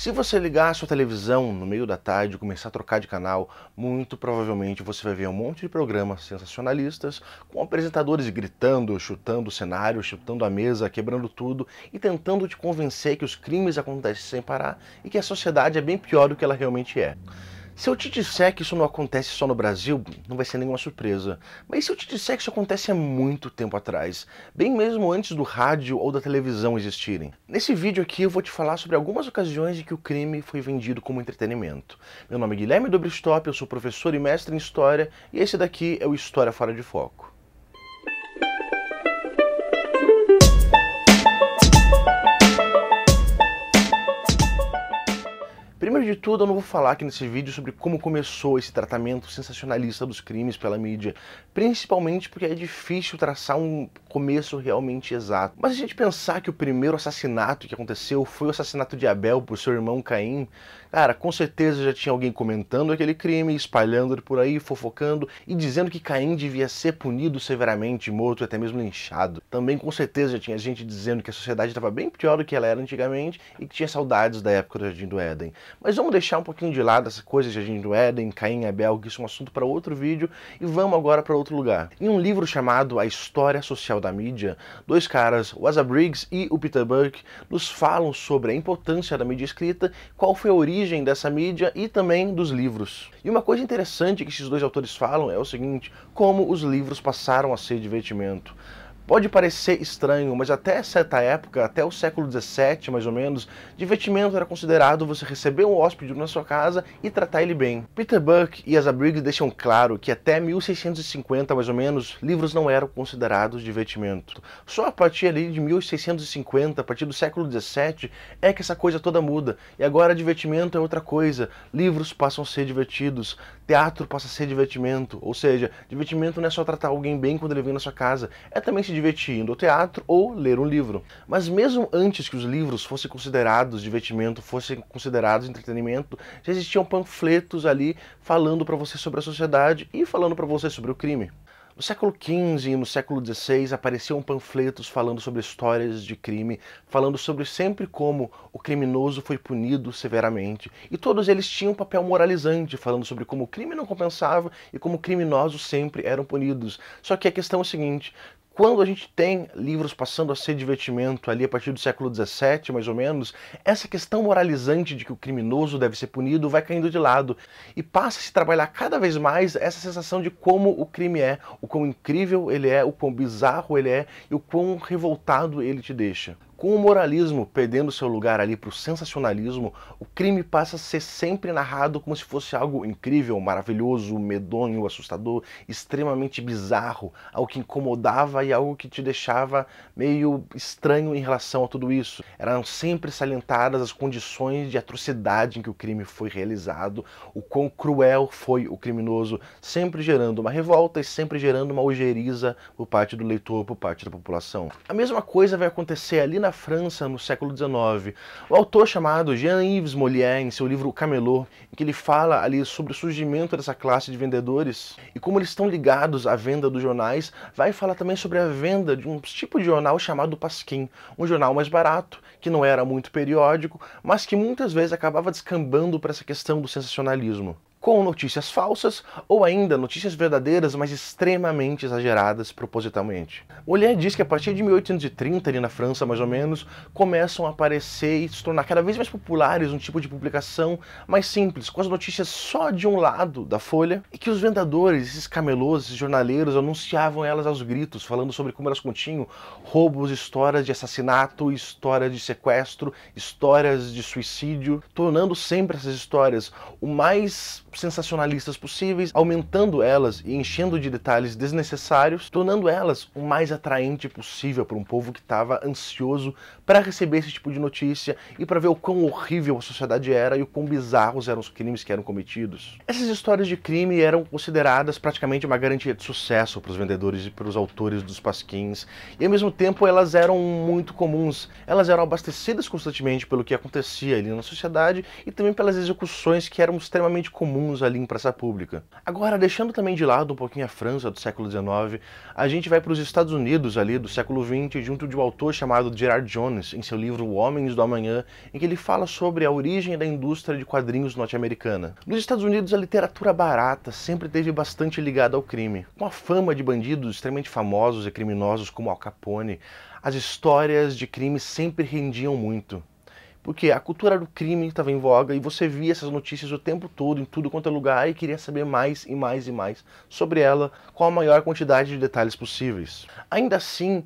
Se você ligar a sua televisão no meio da tarde e começar a trocar de canal, muito provavelmente você vai ver um monte de programas sensacionalistas, com apresentadores gritando, chutando o cenário, chutando a mesa, quebrando tudo e tentando te convencer que os crimes acontecem sem parar e que a sociedade é bem pior do que ela realmente é. Se eu te disser que isso não acontece só no Brasil, não vai ser nenhuma surpresa. Mas se eu te disser que isso acontece há muito tempo atrás, bem mesmo antes do rádio ou da televisão existirem. Nesse vídeo aqui eu vou te falar sobre algumas ocasiões em que o crime foi vendido como entretenimento. Meu nome é Guilherme Dobristop, eu sou professor e mestre em História, e esse daqui é o História Fora de Foco. Primeiro de tudo, eu não vou falar aqui nesse vídeo sobre como começou esse tratamento sensacionalista dos crimes pela mídia, principalmente porque é difícil traçar um começo realmente exato. Mas se a gente pensar que o primeiro assassinato que aconteceu foi o assassinato de Abel por seu irmão Caim, cara, com certeza já tinha alguém comentando aquele crime, espalhando ele por aí, fofocando e dizendo que Caim devia ser punido severamente, morto e até mesmo linchado. Também com certeza já tinha gente dizendo que a sociedade estava bem pior do que ela era antigamente e que tinha saudades da época do Jardim do Éden. Mas vamos deixar um pouquinho de lado essa coisa de Agindo Éden, Caim e Abel, que isso é um assunto para outro vídeo, e vamos agora para outro lugar. Em um livro chamado A História Social da Mídia, dois caras, o Asa Briggs e o Peter Burke, nos falam sobre a importância da mídia escrita, qual foi a origem dessa mídia e também dos livros. E uma coisa interessante que esses dois autores falam é o seguinte, como os livros passaram a ser divertimento. Pode parecer estranho, mas até certa época, até o século XVII mais ou menos, divertimento era considerado você receber um hóspede na sua casa e tratar ele bem. Peter Burke e Asa Briggs deixam claro que até 1650 mais ou menos, livros não eram considerados divertimento. Só a partir ali de 1650, a partir do século XVII, é que essa coisa toda muda. E agora divertimento é outra coisa. Livros passam a ser divertidos, teatro passa a ser divertimento. Ou seja, divertimento não é só tratar alguém bem quando ele vem na sua casa, é também se divertir indo ao teatro ou ler um livro. Mas mesmo antes que os livros fossem considerados divertimento, fossem considerados entretenimento, já existiam panfletos ali falando para você sobre a sociedade e falando para você sobre o crime. No século XV e no século XVI apareciam panfletos falando sobre histórias de crime, falando sobre sempre como o criminoso foi punido severamente. E todos eles tinham um papel moralizante, falando sobre como o crime não compensava e como criminosos sempre eram punidos. Só que a questão é a seguinte: quando a gente tem livros passando a ser divertimento ali a partir do século XVII, mais ou menos, essa questão moralizante de que o criminoso deve ser punido vai caindo de lado e passa a se trabalhar cada vez mais essa sensação de como o crime é, o quão incrível ele é, o quão bizarro ele é e o quão revoltado ele te deixa. Com o moralismo perdendo seu lugar ali para o sensacionalismo, o crime passa a ser sempre narrado como se fosse algo incrível, maravilhoso, medonho, assustador, extremamente bizarro, algo que incomodava e algo que te deixava meio estranho em relação a tudo isso. Eram sempre salientadas as condições de atrocidade em que o crime foi realizado, o quão cruel foi o criminoso, sempre gerando uma revolta e sempre gerando uma ojeriza por parte do leitor, por parte da população. A mesma coisa vai acontecer ali na da França no século XIX. O autor chamado Jean-Yves Molière, em seu livro Camelot, em que ele fala ali sobre o surgimento dessa classe de vendedores e como eles estão ligados à venda dos jornais, vai falar também sobre a venda de um tipo de jornal chamado pasquim, um jornal mais barato, que não era muito periódico, mas que muitas vezes acabava descambando para essa questão do sensacionalismo com notícias falsas ou ainda notícias verdadeiras, mas extremamente exageradas propositalmente. Olher diz que a partir de 1830, ali na França mais ou menos, começam a aparecer e se tornar cada vez mais populares um tipo de publicação mais simples, com as notícias só de um lado da folha, e que os vendedores, esses camelôs, esses jornaleiros, anunciavam elas aos gritos, falando sobre como elas continham roubos, histórias de assassinato, histórias de sequestro, histórias de suicídio, tornando sempre essas histórias o mais sensacionalistas possíveis, aumentando elas e enchendo de detalhes desnecessários, tornando elas o mais atraente possível para um povo que estava ansioso para receber esse tipo de notícia e para ver o quão horrível a sociedade era e o quão bizarros eram os crimes que eram cometidos. Essas histórias de crime eram consideradas praticamente uma garantia de sucesso para os vendedores e para os autores dos pasquins, e ao mesmo tempo elas eram muito comuns, elas eram abastecidas constantemente pelo que acontecia ali na sociedade e também pelas execuções que eram extremamente comuns alunos ali em praça pública. Agora, deixando também de lado um pouquinho a França do século XIX, a gente vai para os Estados Unidos ali do século XX, junto de um autor chamado Gerard Jones, em seu livro Homens do Amanhã, em que ele fala sobre a origem da indústria de quadrinhos norte-americana. Nos Estados Unidos, a literatura barata sempre teve bastante ligada ao crime. Com a fama de bandidos extremamente famosos e criminosos como Al Capone, as histórias de crime sempre rendiam muito. Porque a cultura do crime estava em voga e você via essas notícias o tempo todo, em tudo quanto é lugar, e queria saber mais e mais e mais sobre ela, com a maior quantidade de detalhes possíveis. Ainda assim,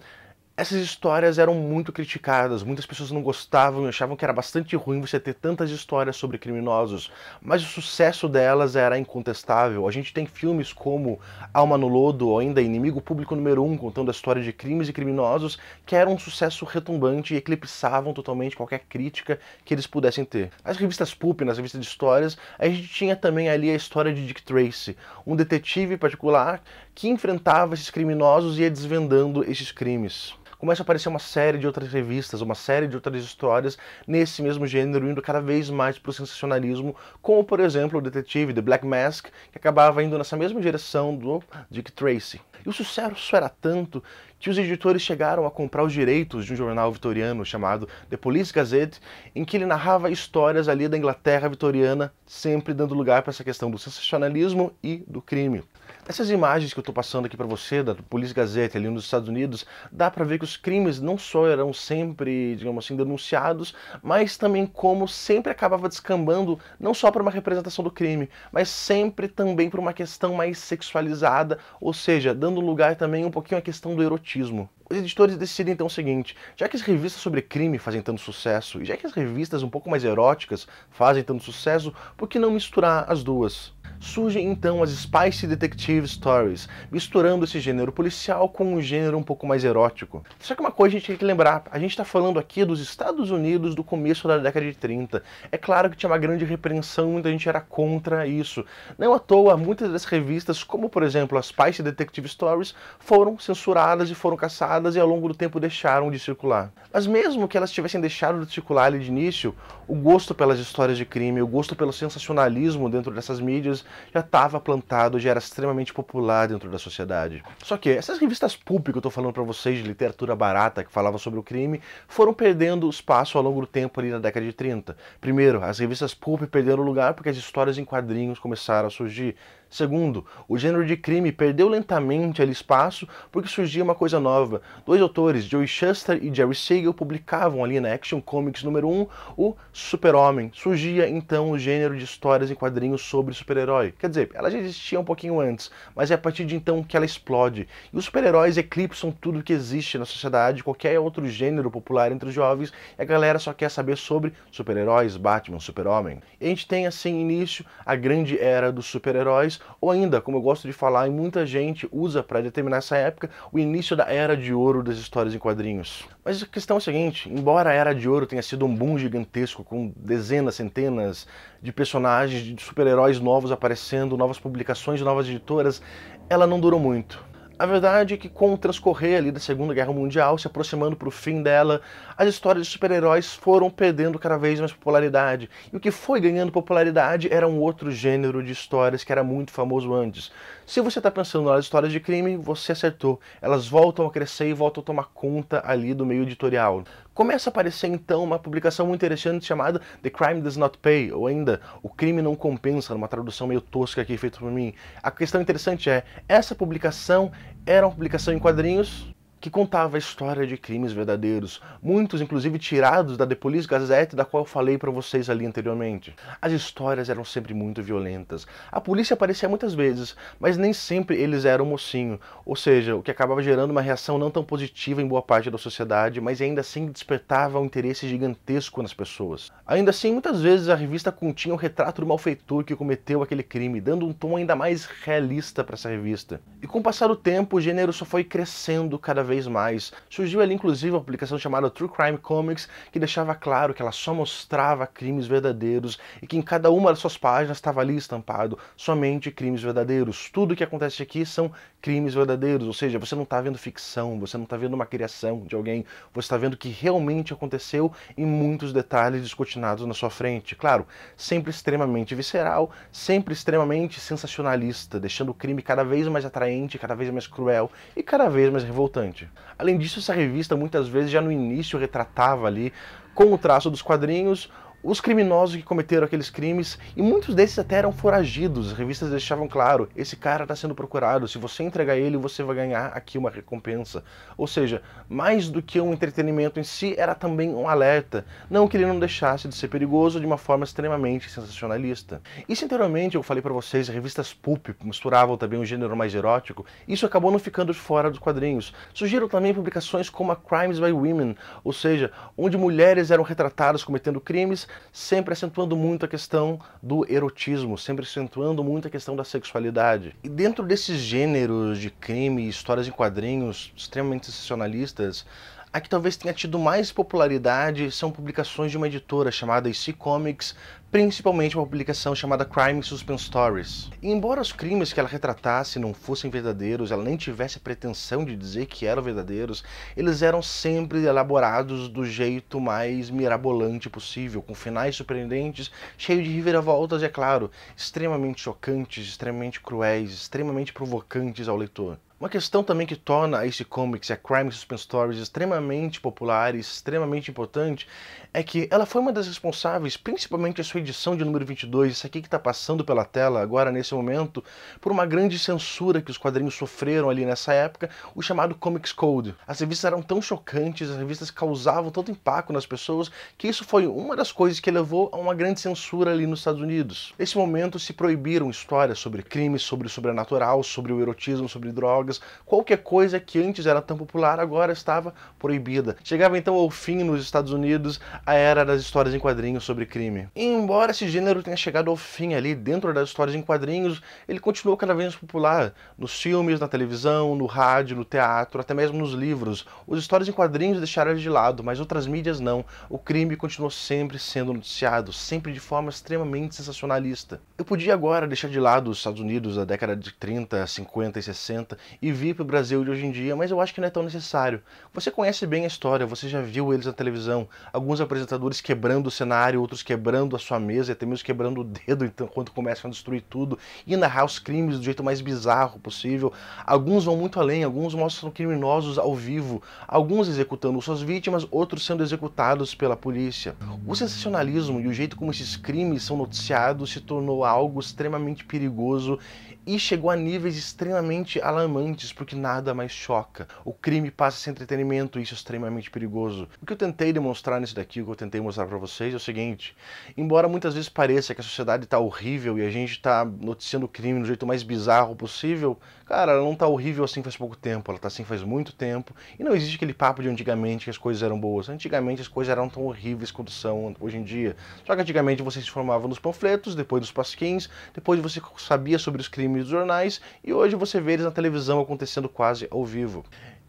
essas histórias eram muito criticadas, muitas pessoas não gostavam e achavam que era bastante ruim você ter tantas histórias sobre criminosos, mas o sucesso delas era incontestável. A gente tem filmes como Alma no Lodo, ou ainda Inimigo Público Número 1, contando a história de crimes e criminosos, que eram um sucesso retumbante e eclipsavam totalmente qualquer crítica que eles pudessem ter. Nas revistas pulp, nas revistas de histórias, a gente tinha também ali a história de Dick Tracy, um detetive particular que enfrentava esses criminosos e ia desvendando esses crimes começa a aparecer uma série de outras revistas, uma série de outras histórias nesse mesmo gênero, indo cada vez mais para o sensacionalismo, como por exemplo o detetive The Black Mask, que acabava indo nessa mesma direção do Dick Tracy. E o sucesso era tanto que os editores chegaram a comprar os direitos de um jornal vitoriano chamado The Police Gazette, em que ele narrava histórias ali da Inglaterra vitoriana, sempre dando lugar para essa questão do sensacionalismo e do crime essas imagens que eu estou passando aqui para você, da Police Gazette ali nos Estados Unidos, dá para ver que os crimes não só eram sempre, digamos assim, denunciados, mas também como sempre acabava descambando não só para uma representação do crime, mas sempre também para uma questão mais sexualizada, ou seja, dando lugar também um pouquinho à questão do erotismo os editores decidem então o seguinte: já que as revistas sobre crime fazem tanto sucesso e já que as revistas um pouco mais eróticas fazem tanto sucesso, por que não misturar as duas? Surgem então as Spicy Detective Stories, misturando esse gênero policial com um gênero um pouco mais erótico. Só que uma coisa a gente tem que lembrar, a gente está falando aqui dos Estados Unidos do começo da década de 30. É claro que tinha uma grande repreensão, muita gente era contra isso. Não à toa, muitas das revistas, como por exemplo as Spicy Detective Stories, foram censuradas e foram caçadas e ao longo do tempo deixaram de circular. Mas mesmo que elas tivessem deixado de circular ali de início, o gosto pelas histórias de crime, o gosto pelo sensacionalismo dentro dessas mídias já estava plantado, já era extremamente popular dentro da sociedade. Só que essas revistas públicas, que eu estou falando para vocês de literatura barata que falava sobre o crime foram perdendo espaço ao longo do tempo ali na década de 30. Primeiro, as revistas pulp perderam lugar porque as histórias em quadrinhos começaram a surgir. Segundo, o gênero de crime perdeu lentamente ali espaço porque surgia uma coisa nova. Dois autores, Joey Shuster e Jerry Siegel, publicavam ali na né, Action Comics número 1 um, o Super-Homem. Surgia então o gênero de histórias em quadrinhos sobre super-herói. Quer dizer, ela já existia um pouquinho antes, mas é a partir de então que ela explode. E os super-heróis eclipsam tudo que existe na sociedade, qualquer outro gênero popular entre os jovens, e a galera só quer saber sobre super-heróis, Batman, Super-Homem. E a gente tem assim início a grande era dos super-heróis ou ainda, como eu gosto de falar e muita gente usa para determinar essa época, o início da era de ouro das histórias em quadrinhos. Mas a questão é a seguinte, embora a era de ouro tenha sido um boom gigantesco com dezenas, centenas de personagens, de super-heróis novos aparecendo, novas publicações de novas editoras, ela não durou muito. A verdade é que com o transcorrer ali da Segunda Guerra Mundial, se aproximando para o fim dela, as histórias de super-heróis foram perdendo cada vez mais popularidade. E o que foi ganhando popularidade era um outro gênero de histórias que era muito famoso antes. Se você está pensando nas histórias de crime, você acertou. Elas voltam a crescer e voltam a tomar conta ali do meio editorial começa a aparecer então uma publicação muito interessante chamada The Crime Does Not Pay, ou ainda O Crime Não Compensa, numa tradução meio tosca aqui feita por mim. A questão interessante é, essa publicação era uma publicação em quadrinhos que contava a história de crimes verdadeiros, muitos inclusive tirados da The Police Gazette, da qual eu falei para vocês ali anteriormente. As histórias eram sempre muito violentas. A polícia aparecia muitas vezes, mas nem sempre eles eram mocinho, ou seja, o que acabava gerando uma reação não tão positiva em boa parte da sociedade, mas ainda assim despertava um interesse gigantesco nas pessoas. Ainda assim, muitas vezes a revista continha o retrato do malfeitor que cometeu aquele crime, dando um tom ainda mais realista para essa revista. E com o passar do tempo, o gênero só foi crescendo cada vez vez mais. Surgiu ali inclusive uma publicação chamada True Crime Comics, que deixava claro que ela só mostrava crimes verdadeiros e que em cada uma das suas páginas estava ali estampado somente crimes verdadeiros. Tudo o que acontece aqui são crimes verdadeiros, ou seja, você não está vendo ficção, você não está vendo uma criação de alguém, você está vendo o que realmente aconteceu e muitos detalhes descortinados na sua frente. Claro, sempre extremamente visceral, sempre extremamente sensacionalista, deixando o crime cada vez mais atraente, cada vez mais cruel e cada vez mais revoltante. Além disso, essa revista muitas vezes já no início retratava ali com o traço dos quadrinhos os criminosos que cometeram aqueles crimes, e muitos desses até eram foragidos. As revistas deixavam claro: esse cara está sendo procurado, se você entregar ele, você vai ganhar aqui uma recompensa. Ou seja, mais do que um entretenimento em si, era também um alerta. Não que ele não deixasse de ser perigoso de uma forma extremamente sensacionalista. Isso anteriormente eu falei para vocês: revistas pulp misturavam também um gênero mais erótico, isso acabou não ficando fora dos quadrinhos. Surgiram também publicações como a Crimes by Women, ou seja, onde mulheres eram retratadas cometendo crimes sempre acentuando muito a questão do erotismo, sempre acentuando muito a questão da sexualidade. E dentro desses gêneros de crime, histórias em quadrinhos extremamente sensacionalistas, a que talvez tenha tido mais popularidade são publicações de uma editora chamada EC Comics, principalmente uma publicação chamada Crime Suspense Stories. E embora os crimes que ela retratasse não fossem verdadeiros, ela nem tivesse a pretensão de dizer que eram verdadeiros, eles eram sempre elaborados do jeito mais mirabolante possível, com finais surpreendentes, cheio de reviravoltas e, é claro, extremamente chocantes, extremamente cruéis, extremamente provocantes ao leitor. Uma questão também que torna esse comics, a Crime Suspense Stories, extremamente popular e extremamente importante é que ela foi uma das responsáveis, principalmente a sua edição de número 22, isso aqui que está passando pela tela agora nesse momento, por uma grande censura que os quadrinhos sofreram ali nessa época, o chamado Comics Code. As revistas eram tão chocantes, as revistas causavam tanto impacto nas pessoas, que isso foi uma das coisas que levou a uma grande censura ali nos Estados Unidos. Nesse momento se proibiram histórias sobre crimes, sobre o sobrenatural, sobre o erotismo, sobre drogas, qualquer coisa que antes era tão popular agora estava proibida. Chegava então ao fim nos Estados Unidos a era das histórias em quadrinhos sobre crime. Embora embora esse gênero tenha chegado ao fim ali dentro das histórias em quadrinhos, ele continuou cada vez mais popular nos filmes, na televisão, no rádio, no teatro, até mesmo nos livros. Os histórias em quadrinhos deixaram ele de lado, mas outras mídias não. O crime continuou sempre sendo noticiado, sempre de forma extremamente sensacionalista. Eu podia agora deixar de lado os Estados Unidos da década de 30, 50 e 60 e vir para o Brasil de hoje em dia, mas eu acho que não é tão necessário. Você conhece bem a história, você já viu eles na televisão, alguns apresentadores quebrando o cenário, outros quebrando a sua mesa, até mesmo quebrando o dedo então, quando começam a destruir tudo, e narrar os crimes do jeito mais bizarro possível. Alguns vão muito além, alguns mostram criminosos ao vivo, alguns executando suas vítimas, outros sendo executados pela polícia. O sensacionalismo e o jeito como esses crimes são noticiados se tornou algo extremamente perigoso e chegou a níveis extremamente alarmantes, porque nada mais choca. O crime passa sem entretenimento e isso é extremamente perigoso. O que eu tentei demonstrar nesse daqui, o que eu tentei mostrar para vocês é o seguinte: embora embora muitas vezes pareça que a sociedade está horrível e a gente está noticiando o crime do jeito mais bizarro possível, cara, ela não está horrível assim faz pouco tempo, ela está assim faz muito tempo. E não existe aquele papo de antigamente que as coisas eram boas. Antigamente as coisas eram tão horríveis quanto são hoje em dia. Só que antigamente você se informava nos panfletos, depois nos pasquins, depois você sabia sobre os crimes dos jornais e hoje você vê eles na televisão acontecendo quase ao vivo.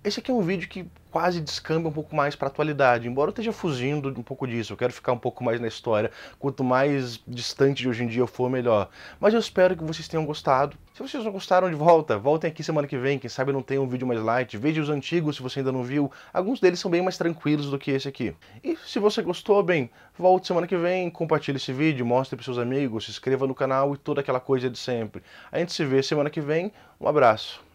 Esse aqui é um vídeo que quase descamba um pouco mais para a atualidade, embora eu esteja fugindo um pouco disso, eu quero ficar um pouco mais na história, quanto mais distante de hoje em dia eu for, melhor. Mas eu espero que vocês tenham gostado. Se vocês não gostaram, de volta, voltem aqui semana que vem, quem sabe não tem um vídeo mais light, veja os antigos se você ainda não viu, alguns deles são bem mais tranquilos do que esse aqui. E se você gostou, bem, volte semana que vem, compartilhe esse vídeo, mostre para seus amigos, se inscreva no canal e toda aquela coisa de sempre. A gente se vê semana que vem, um abraço.